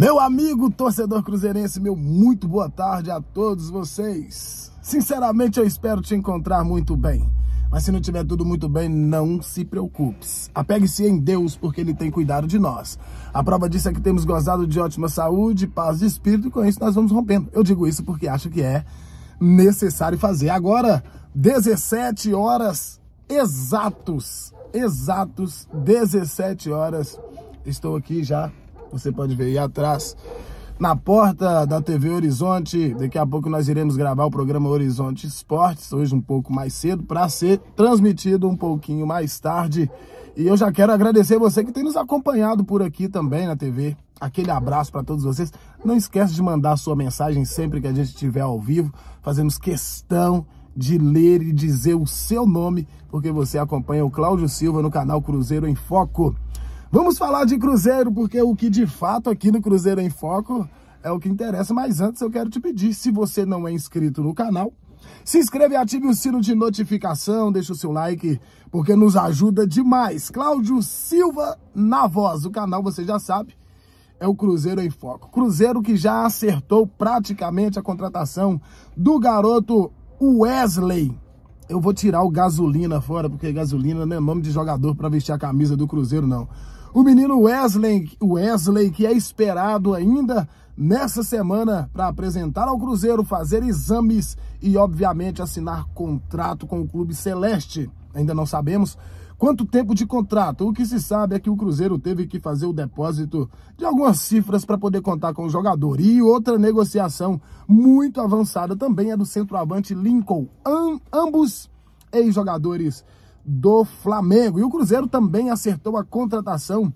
Meu amigo torcedor cruzeirense, meu muito boa tarde a todos vocês. Sinceramente, eu espero te encontrar muito bem. Mas se não tiver tudo muito bem, não se preocupe. Apegue-se em Deus, porque Ele tem cuidado de nós. A prova disso é que temos gozado de ótima saúde, paz de espírito, e com isso nós vamos rompendo. Eu digo isso porque acho que é necessário fazer. Agora, 17 horas exatos, exatos 17 horas. Estou aqui já você pode ver aí atrás na porta da TV Horizonte. Daqui a pouco nós iremos gravar o programa Horizonte Esportes, hoje um pouco mais cedo, para ser transmitido um pouquinho mais tarde. E eu já quero agradecer você que tem nos acompanhado por aqui também na TV. Aquele abraço para todos vocês. Não esquece de mandar sua mensagem sempre que a gente estiver ao vivo. Fazemos questão de ler e dizer o seu nome, porque você acompanha o Cláudio Silva no canal Cruzeiro em Foco. Vamos falar de Cruzeiro, porque o que de fato aqui no Cruzeiro em Foco é o que interessa. Mas antes eu quero te pedir, se você não é inscrito no canal, se inscreve e ative o sino de notificação, deixa o seu like, porque nos ajuda demais. Cláudio Silva na voz, o canal você já sabe, é o Cruzeiro em Foco. Cruzeiro que já acertou praticamente a contratação do garoto Wesley. Eu vou tirar o gasolina fora, porque gasolina não é nome de jogador para vestir a camisa do Cruzeiro, não. O menino Wesley, Wesley que é esperado ainda nessa semana para apresentar ao Cruzeiro, fazer exames e, obviamente, assinar contrato com o Clube Celeste. Ainda não sabemos quanto tempo de contrato. O que se sabe é que o Cruzeiro teve que fazer o depósito de algumas cifras para poder contar com o jogador. E outra negociação muito avançada também é do centroavante Lincoln. Am ambos ex-jogadores do Flamengo. E o Cruzeiro também acertou a contratação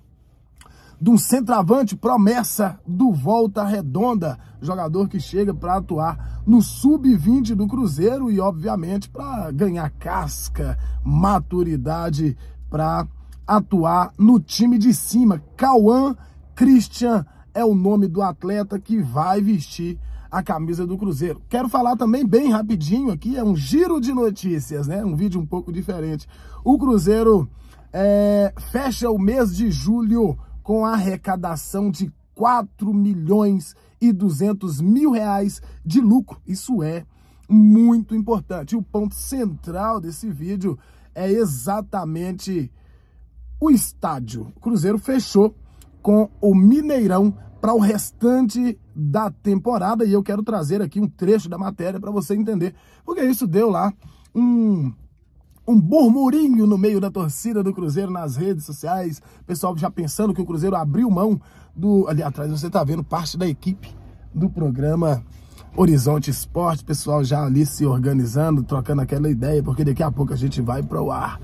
de um centroavante promessa do Volta Redonda, jogador que chega para atuar no sub-20 do Cruzeiro e, obviamente, para ganhar casca, maturidade para atuar no time de cima. Cauã Christian é o nome do atleta que vai vestir a camisa do Cruzeiro. Quero falar também bem rapidinho aqui, é um giro de notícias, né? Um vídeo um pouco diferente. O Cruzeiro é, fecha o mês de julho com arrecadação de 4 milhões e 200 mil reais de lucro. Isso é muito importante. o ponto central desse vídeo é exatamente o estádio. O Cruzeiro fechou com o Mineirão para o restante da temporada e eu quero trazer aqui um trecho da matéria para você entender, porque isso deu lá um um burburinho no meio da torcida do Cruzeiro nas redes sociais, pessoal já pensando que o Cruzeiro abriu mão do ali atrás você está vendo parte da equipe do programa Horizonte Esporte, pessoal já ali se organizando, trocando aquela ideia, porque daqui a pouco a gente vai para o ar.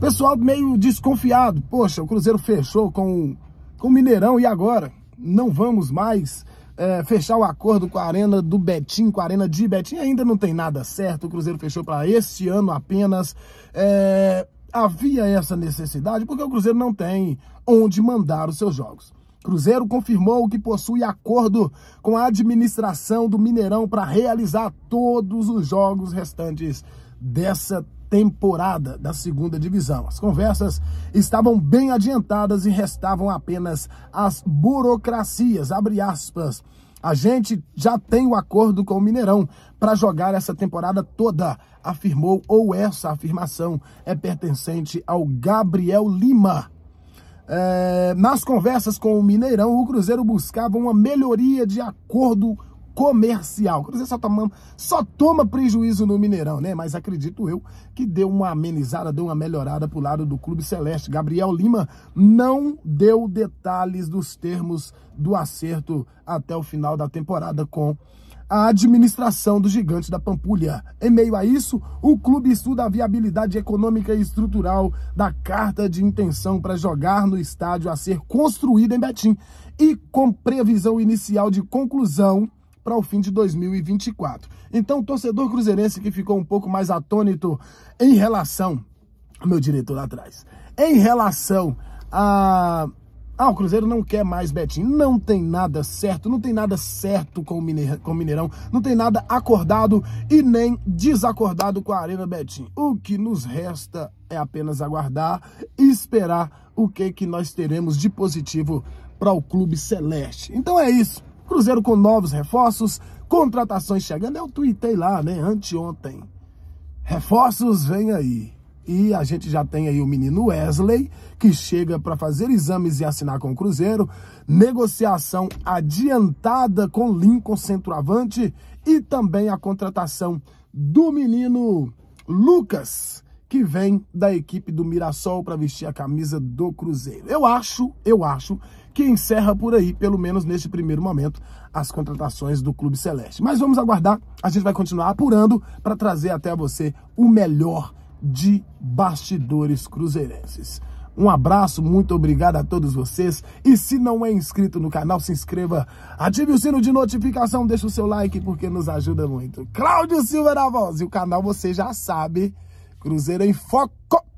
Pessoal meio desconfiado, poxa, o Cruzeiro fechou com com o Mineirão e agora? não vamos mais é, fechar o acordo com a Arena do Betim, com a Arena de Betim. Ainda não tem nada certo, o Cruzeiro fechou para este ano apenas. É, havia essa necessidade porque o Cruzeiro não tem onde mandar os seus jogos. Cruzeiro confirmou que possui acordo com a administração do Mineirão para realizar todos os jogos restantes dessa temporada da segunda divisão. As conversas estavam bem adiantadas e restavam apenas as burocracias, abre aspas. A gente já tem o acordo com o Mineirão para jogar essa temporada toda, afirmou, ou essa afirmação é pertencente ao Gabriel Lima. É, nas conversas com o Mineirão, o Cruzeiro buscava uma melhoria de acordo comercial. O Cruzeiro só toma, só toma prejuízo no Mineirão, né? Mas acredito eu que deu uma amenizada, deu uma melhorada pro lado do Clube Celeste. Gabriel Lima não deu detalhes dos termos do acerto até o final da temporada com a administração do gigante da Pampulha. Em meio a isso, o clube estuda a viabilidade econômica e estrutural da carta de intenção para jogar no estádio a ser construído em Betim e com previsão inicial de conclusão para o fim de 2024. Então, o torcedor cruzeirense que ficou um pouco mais atônito em relação, meu diretor lá atrás, em relação a ah, o Cruzeiro não quer mais Betinho. Não tem nada certo, não tem nada certo com o, com o Mineirão, não tem nada acordado e nem desacordado com a Arena Betinho. O que nos resta é apenas aguardar e esperar o que, que nós teremos de positivo para o Clube Celeste. Então é isso. Cruzeiro com novos reforços, contratações chegando. Eu tuitei lá, né, anteontem. Reforços vem aí. E a gente já tem aí o menino Wesley, que chega para fazer exames e assinar com o Cruzeiro. Negociação adiantada com Lincoln Centroavante. E também a contratação do menino Lucas, que vem da equipe do Mirassol para vestir a camisa do Cruzeiro. Eu acho, eu acho que encerra por aí, pelo menos neste primeiro momento, as contratações do Clube Celeste. Mas vamos aguardar, a gente vai continuar apurando para trazer até você o melhor de bastidores cruzeirenses. Um abraço, muito obrigado a todos vocês. E se não é inscrito no canal, se inscreva, ative o sino de notificação, deixa o seu like porque nos ajuda muito. Cláudio Silva da Voz, e o canal você já sabe, Cruzeiro em Foco.